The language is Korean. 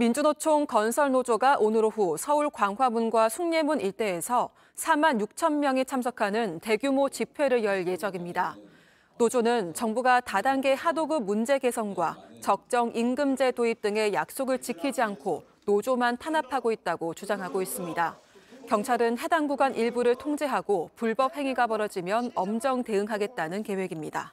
민주노총 건설노조가 오늘 오후 서울 광화문과 숭례문 일대에서 4만 6천 명이 참석하는 대규모 집회를 열 예정입니다. 노조는 정부가 다단계 하도급 문제 개선과 적정 임금제 도입 등의 약속을 지키지 않고 노조만 탄압하고 있다고 주장하고 있습니다. 경찰은 해당 구간 일부를 통제하고 불법 행위가 벌어지면 엄정 대응하겠다는 계획입니다.